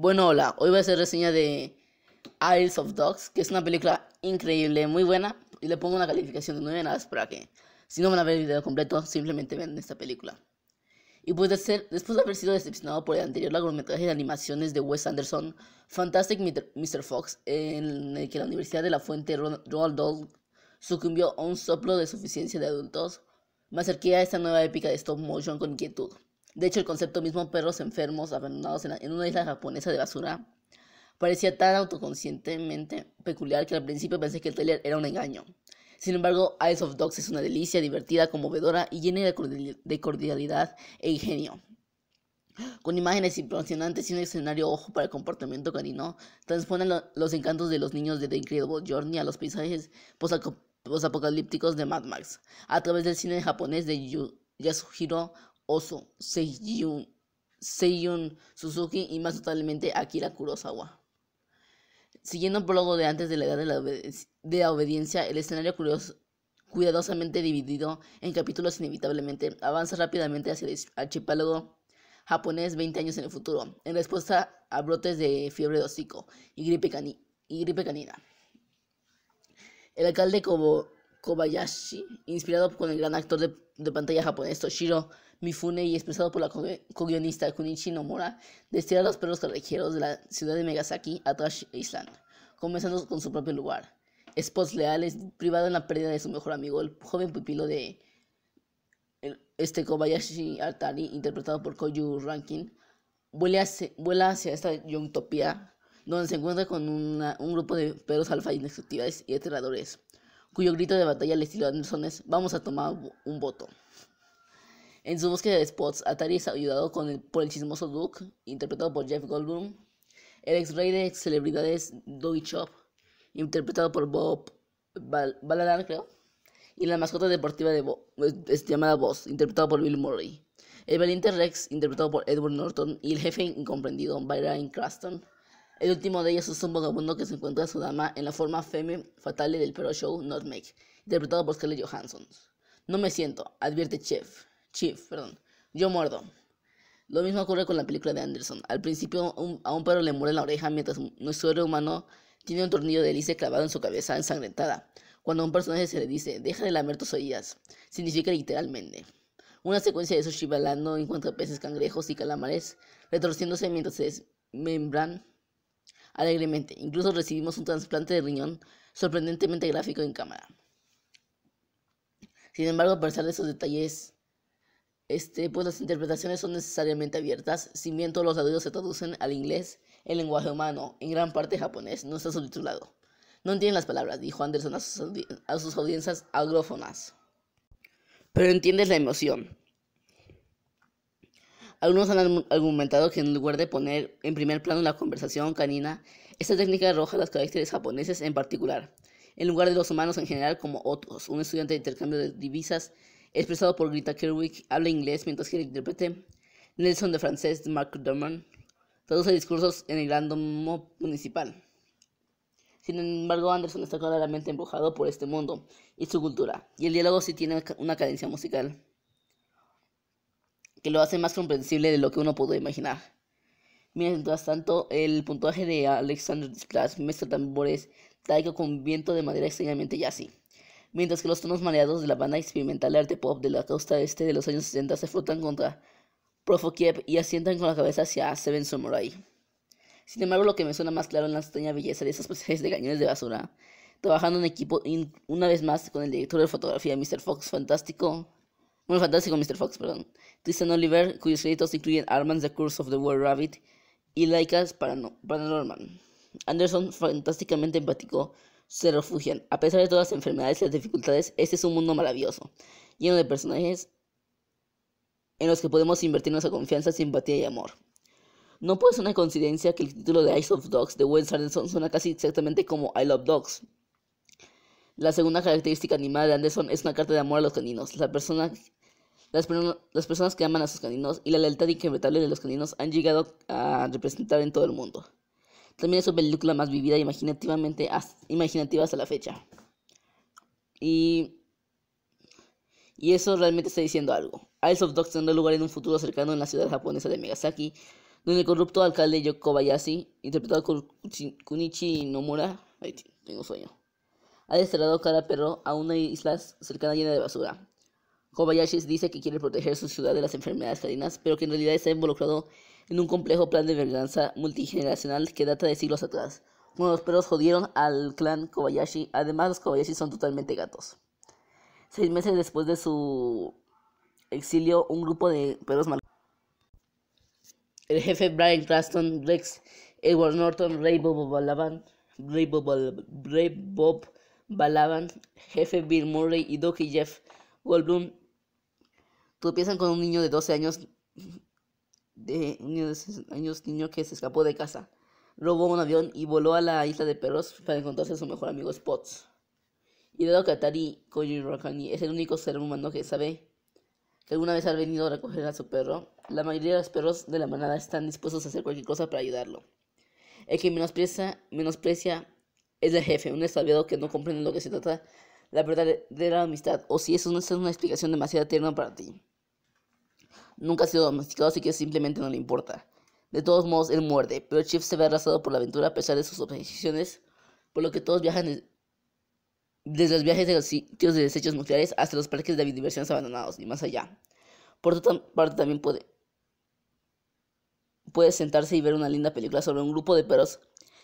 Bueno, hola, hoy voy a hacer reseña de Isles of Dogs, que es una película increíble, muy buena, y le pongo una calificación de 9 nada para que, si no van a ver el video completo, simplemente vean esta película. Y puede ser, después de haber sido decepcionado por el anterior largometraje de animaciones de Wes Anderson, Fantastic Mr. Fox, en el que la Universidad de la Fuente Roald Dahl sucumbió a un soplo de suficiencia de adultos, me acerqué a esta nueva épica de stop motion con inquietud. De hecho, el concepto mismo perros enfermos abandonados en, una isla japonesa de basura parecía tan autoconscientemente peculiar que al principio pensé que el trailer era un engaño. Sin embargo, Eyes of Dogs es una delicia, divertida, conmovedora y llena de cordialidad e ingenio. Con imágenes impresionantes y un escenario ojo para el comportamiento canino, transponen los encantos de los niños de The Incredible Journey a los paisajes posapocalípticos de Mad Max, a través del cine japonés de Yasuhiro Oso, Seiyun, Suzuki y más totalmente Akira Kurosawa. Siguiendo un prólogo de antes de la edad de la, obediencia, el escenario cuidadosamente dividido en capítulos inevitablemente avanza rápidamente hacia el archipiélago japonés 20 años en el futuro, en respuesta a brotes de fiebre de hocico y gripe, y gripe canina. El alcalde Kobo Kobayashi, inspirado por el gran actor de, pantalla japonés Toshiro Mifune y expresado por la co-guionista Kunichi Nomura, destina a los perros callejeros de la ciudad de Megasaki a Trash Island, comenzando con su propio lugar. Spots leales, privado en la pérdida de su mejor amigo, el joven pupilo de este Kobayashi Atari, interpretado por Koyu Rankin, vuela hacia, esta utopía donde se encuentra con un grupo de perros alfa inexecutibles y aterradores cuyo grito de batalla al estilo Anderson es Vamos a tomar un voto. En su búsqueda de spots, Atari es ayudado con el, por el chismoso Duke, interpretado por Jeff Goldblum, el ex rey de celebridades Doggy Chop, interpretado por Bob Bal creo, y la mascota deportiva de es llamada Boss, interpretado por Bill Murray, el valiente Rex, interpretado por Edward Norton, y el jefe incomprendido, Byron Craston, el último de ellos es un vagabundo que se encuentra a su dama en la forma femme fatale del perro show Not Make, interpretado por Scarlett Johansson. No me siento, advierte Chef. Chief, perdón. Yo muerdo. Lo mismo ocurre con la película de Anderson. Al principio a un perro le muere la oreja mientras nuestro héroe humano tiene un tornillo de lice clavado en su cabeza ensangrentada. Cuando a un personaje se le dice, deja de lamer tus oídas, significa literalmente. Una secuencia de sushi chivalando encuentra peces, cangrejos y calamares retorciéndose mientras es desmembran alegremente. Incluso recibimos un trasplante de riñón sorprendentemente gráfico en cámara. Sin embargo, a pesar de esos detalles, este, pues las interpretaciones son necesariamente abiertas, si bien todos los audios se traducen al inglés, el lenguaje humano, en gran parte japonés, no está subtitulado. No entienden las palabras, dijo Anderson a sus, a sus audiencias agrófonas. Pero entiendes la emoción, algunos han argumentado que en lugar de poner en primer plano la conversación canina, esta técnica arroja los caracteres japoneses en particular, en lugar de los humanos en general como otros. Un estudiante de intercambio de divisas expresado por Greta Kerwick habla inglés mientras que el intérprete Nelson de francés de Mark Dorman traduce discursos en el random municipal. Sin embargo, Anderson está claramente empujado por este mundo y su cultura, y el diálogo sí tiene una cadencia musical que lo hace más comprensible de lo que uno pudo imaginar. Mientras tanto, el puntaje de Alexander Mister mr tambores traigo con viento de manera extrañamente jazzy, mientras que los tonos mareados de la banda experimental de arte pop de la costa este de los años 60 se frotan contra Profokiev y asientan con la cabeza hacia Seven Samurai. Sin embargo, lo que me suena más claro en la extraña belleza de esas especies de cañones de basura, trabajando en equipo una vez más con el director de fotografía Mr. Fox fantástico, muy fantástico, Mr. Fox, perdón. Tristan Oliver, cuyos créditos incluyen Armand The Curse of the World Rabbit y Laika's Paranormal. Anderson fantásticamente empático se refugian. A pesar de todas las enfermedades y las dificultades, este es un mundo maravilloso, lleno de personajes en los que podemos invertir nuestra confianza, simpatía y amor. No puede ser una coincidencia que el título de Eyes of Dogs de Wes Anderson suena casi exactamente como I Love Dogs. La segunda característica animada de Anderson es una carta de amor a los caninos. La persona las, personas que aman a sus caninos y la lealtad inquebrantable de los caninos han llegado a representar en todo el mundo. También es su película más vivida imaginativamente imaginativa hasta la fecha. Y, eso realmente está diciendo algo. Isle of Dogs tendrá lugar en un futuro cercano en la ciudad japonesa de Megasaki, donde el corrupto alcalde Yoko interpretado por Kunichi Nomura, ay, tengo sueño, ha desterrado cada perro a una isla cercana llena de basura. Kobayashi dice que quiere proteger su ciudad de las enfermedades felinas, pero que en realidad está involucrado en un complejo plan de venganza multigeneracional que data de siglos atrás, cuando los perros jodieron al clan Kobayashi. Además, los Kobayashi son totalmente gatos. Seis meses después de su exilio, un grupo de perros mal... El jefe Brian Craston, Rex, Edward Norton, Ray Bob Balaban, Ray Bob, jefe Bill Murray y Doc Jeff Goldblum piensas con un niño de 12 años, de, un niño 12 años niño que se escapó de casa, robó un avión y voló a la isla de perros para encontrarse a su mejor amigo Spots. Y dado que Atari Koji Rakani es el único ser humano que sabe que alguna vez ha venido a recoger a su perro, la mayoría de los perros de la manada están dispuestos a hacer cualquier cosa para ayudarlo. El que menosprecia, menosprecia es el jefe, un extraviado que no comprende lo que se trata la verdadera amistad, o si eso no es una explicación demasiado tierna para ti. Nunca ha sido domesticado, así que simplemente no le importa. De todos modos, él muerde, pero Chief se ve arrasado por la aventura a pesar de sus objeciones, por lo que todos viajan desde los viajes de los sitios de desechos nucleares hasta los parques de diversiones abandonados y más allá. Por otra parte, también puede, puede sentarse y ver una linda película sobre un grupo de perros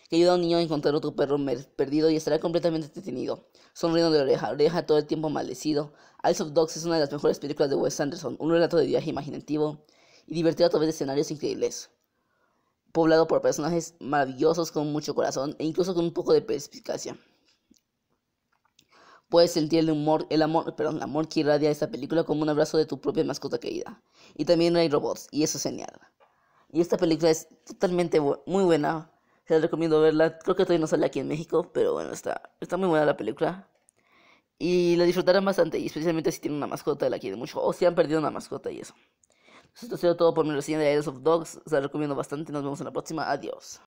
que ayuda a un niño a encontrar otro perro perdido y estará completamente detenido, sonriendo de oreja oreja todo el tiempo maldecido. Eyes of Dogs es una de las mejores películas de Wes Anderson, un relato de viaje imaginativo y divertido a través de escenarios increíbles, poblado por personajes maravillosos con mucho corazón e incluso con un poco de perspicacia. Puedes sentir el humor, el amor, perdón, el amor que irradia esta película como un abrazo de tu propia mascota querida. Y también no hay robots, y eso es genial. Y esta película es totalmente muy buena, se les recomiendo verla. Creo que todavía no sale aquí en México, pero bueno, está, está muy buena la película. Y la disfrutarán bastante, y especialmente si tienen una mascota, la quieren mucho. O si han perdido una mascota y eso. Esto ha sido todo por mi reseña de Idols of Dogs. Se recomiendo bastante. Nos vemos en la próxima. Adiós.